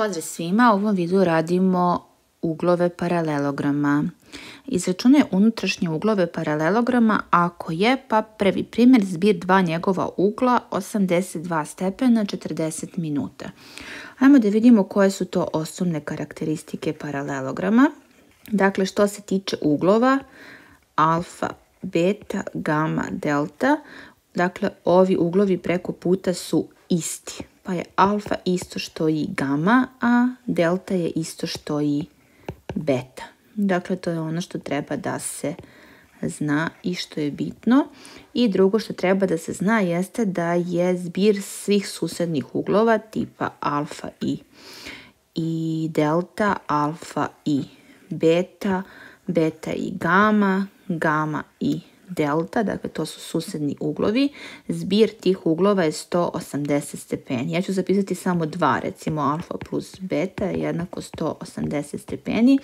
Pozdrav svima, u ovom videu radimo uglove paralelograma. Izračunaj unutrašnje uglove paralelograma ako je, pa prvi primjer, zbir dva njegova ugla 82 stepena 40 minuta. Ajmo da vidimo koje su to osnovne karakteristike paralelograma. Dakle, što se tiče uglova, alfa, beta, gama, delta, dakle, ovi uglovi preko puta su isti pa je alfa isto što i gama, a delta je isto što i beta. Dakle, to je ono što treba da se zna i što je bitno. I drugo što treba da se zna jeste da je zbir svih susednih uglova tipa alfa i, i delta, alfa i beta, beta i gama, gama i delta, dakle to su susedni uglovi, zbir tih uglova je 180 stepeni. Ja ću zapisati samo dva, recimo alfa plus beta je jednako 180 stepeni,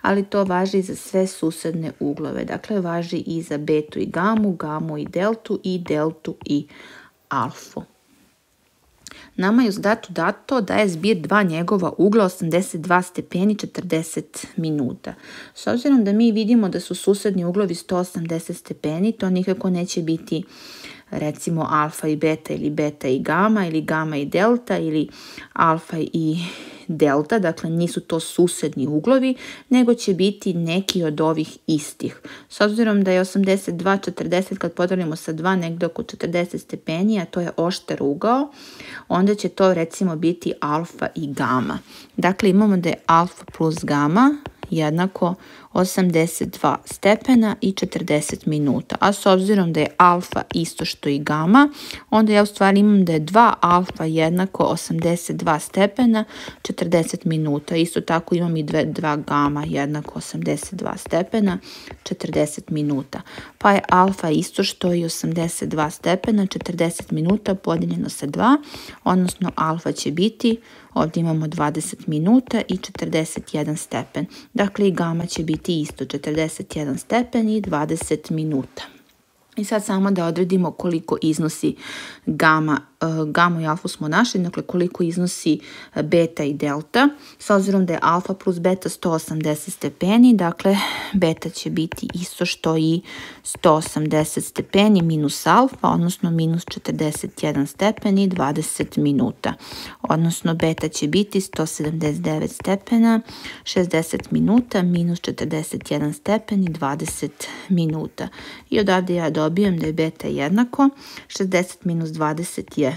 ali to važi za sve susedne uglove. Dakle, važi i za betu i gamu, gamu i deltu i deltu i alfu. Nama je uz datu dato da je zbir dva njegova ugla 82 stepeni 40 minuta. S obzirom da mi vidimo da su susedni uglovi 180 stepeni, to nikako neće biti recimo alfa i beta ili beta i gama ili gama i delta ili alfa i delta, dakle nisu to susedni uglovi, nego će biti neki od ovih istih. S obzirom da je 82-40 kad podelimo sa 2 nekdo oko 40 stepeni, a to je oštar ugao, onda će to recimo biti alfa i gama. Dakle imamo da je alfa plus gama jednako 82 stepena i 40 minuta. A s obzirom da je alfa isto što i gama, onda ja u stvari imam da je 2 alfa jednako 82 stepena 40 minuta. Isto tako imam i 2 gama jednako 82 stepena 40 minuta. Pa je alfa isto što i 82 stepena 40 minuta podijeljeno sa 2, odnosno alfa će biti, ovdje imamo 20 minuta i 41 stepen. Dakle, i gama će biti isto 41 stepen i 20 minuta. I sad samo da odredimo koliko iznosi gama E, gamu i alfa smo našli, dakle koliko iznosi e, beta i delta. S obzirom da je alfa plus beta 180 stepeni, dakle beta će biti isto što i 180 stepeni minus alfa, odnosno minus 41 stepeni 20 minuta. Odnosno beta će biti 179 stepena, 60 minuta, minus 41 stepeni 20 minuta. I odavde ja dobijem da je beta jednako 60 minus 20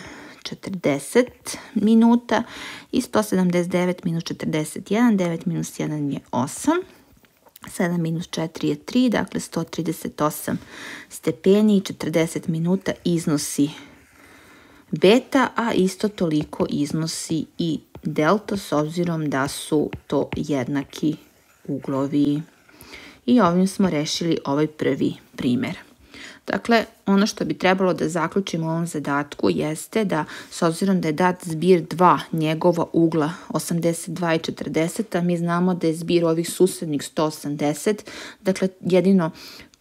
40 minuta i 179 minus 41, 9 minus 1 je 8. 7 minus 4 je 3, dakle 138 stepeni i 40 minuta iznosi beta, a isto toliko iznosi i delta s obzirom da su to jednaki uglovi. I ovim smo rešili ovaj prvi primjer Dakle, ono što bi trebalo da zaključimo u ovom zadatku jeste da, s obzirom da je dat zbir 2 njegova ugla 82 i 40, a mi znamo da je zbir ovih susednih 180, dakle jedino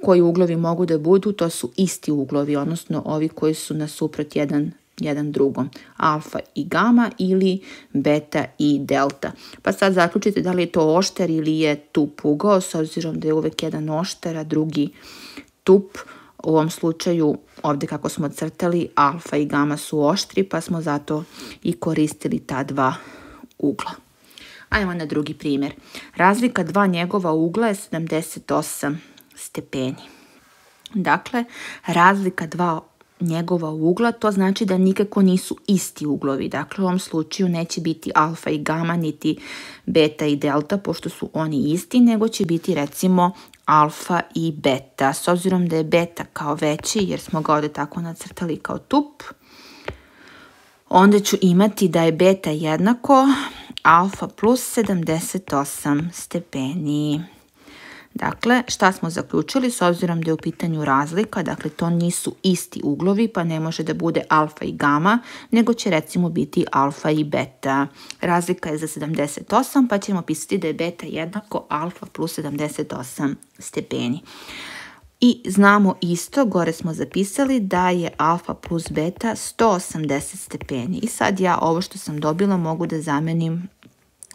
koji uglovi mogu da budu, to su isti uglovi, odnosno ovi koji su nasuprot jedan jedan drugom, alfa i gama ili beta i delta. Pa sad zaključite da li je to ošter ili je tup ugao, s obzirom da je uvek jedan oštar, a drugi tup, u ovom slučaju ovdje kako smo crtali alfa i gama su oštri pa smo zato i koristili ta dva ugla. Ajmo na drugi primjer. Razlika dva njegova ugla je 78 stepeni. Dakle, razlika dva njegova ugla, to znači da nikako nisu isti uglovi. Dakle, u ovom slučaju neće biti alfa i gama, niti beta i delta, pošto su oni isti, nego će biti recimo alfa i beta. S obzirom da je beta kao veći, jer smo ga ovdje tako nacrtali kao tup, onda ću imati da je beta jednako alfa plus 78 stepeni. Dakle, šta smo zaključili s obzirom da je u pitanju razlika, dakle to nisu isti uglovi pa ne može da bude alfa i gama, nego će recimo biti alfa i beta. Razlika je za 78 pa ćemo pisati da je beta jednako alfa plus 78 stepeni. I znamo isto, gore smo zapisali da je alfa plus beta 180 stepeni. I sad ja ovo što sam dobila mogu da zamenim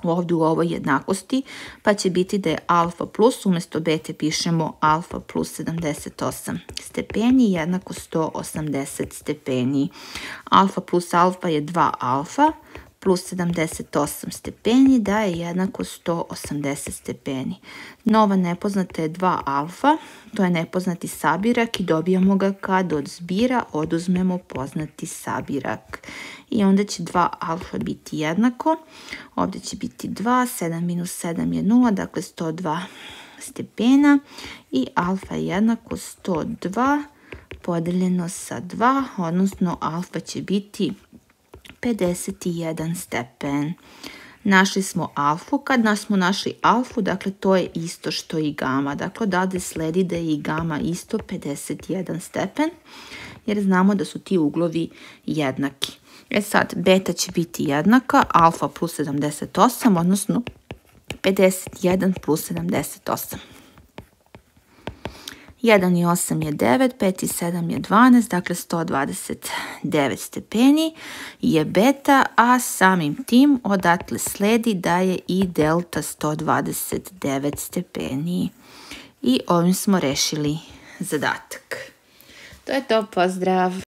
ovdje u ovoj jednakosti, pa će biti da je alfa plus, umjesto bete pišemo alfa plus 78 stepeni jednako 180 stepeni. Alfa plus alfa je 2 alfa, plus 78 stepeni daje jednako 180 stepeni. Nova nepoznata je 2 alfa, to je nepoznati sabirak i dobijamo ga kad od zbira oduzmemo poznati sabirak. I onda će 2 alfa biti jednako, ovdje će biti 2, 7 minus 7 je 0, dakle 102 stepena i alfa je jednako 102 podeljeno sa 2, odnosno alfa će biti 51 stepen. Našli smo alfu, kad nas smo našli alfu, dakle to je isto što i gama. Dakle, odavde sledi da je i gama isto 51 stepen, jer znamo da su ti uglovi jednaki. E sad, beta će biti jednaka, alfa plus 78, odnosno 51 plus 78. 1 i 8 je 9, 5 i 7 je 12, dakle 129 stepeni je beta, a samim tim odatle sledi da je i delta 129 stepeni. I ovim smo rešili zadatak. To je to, pozdrav!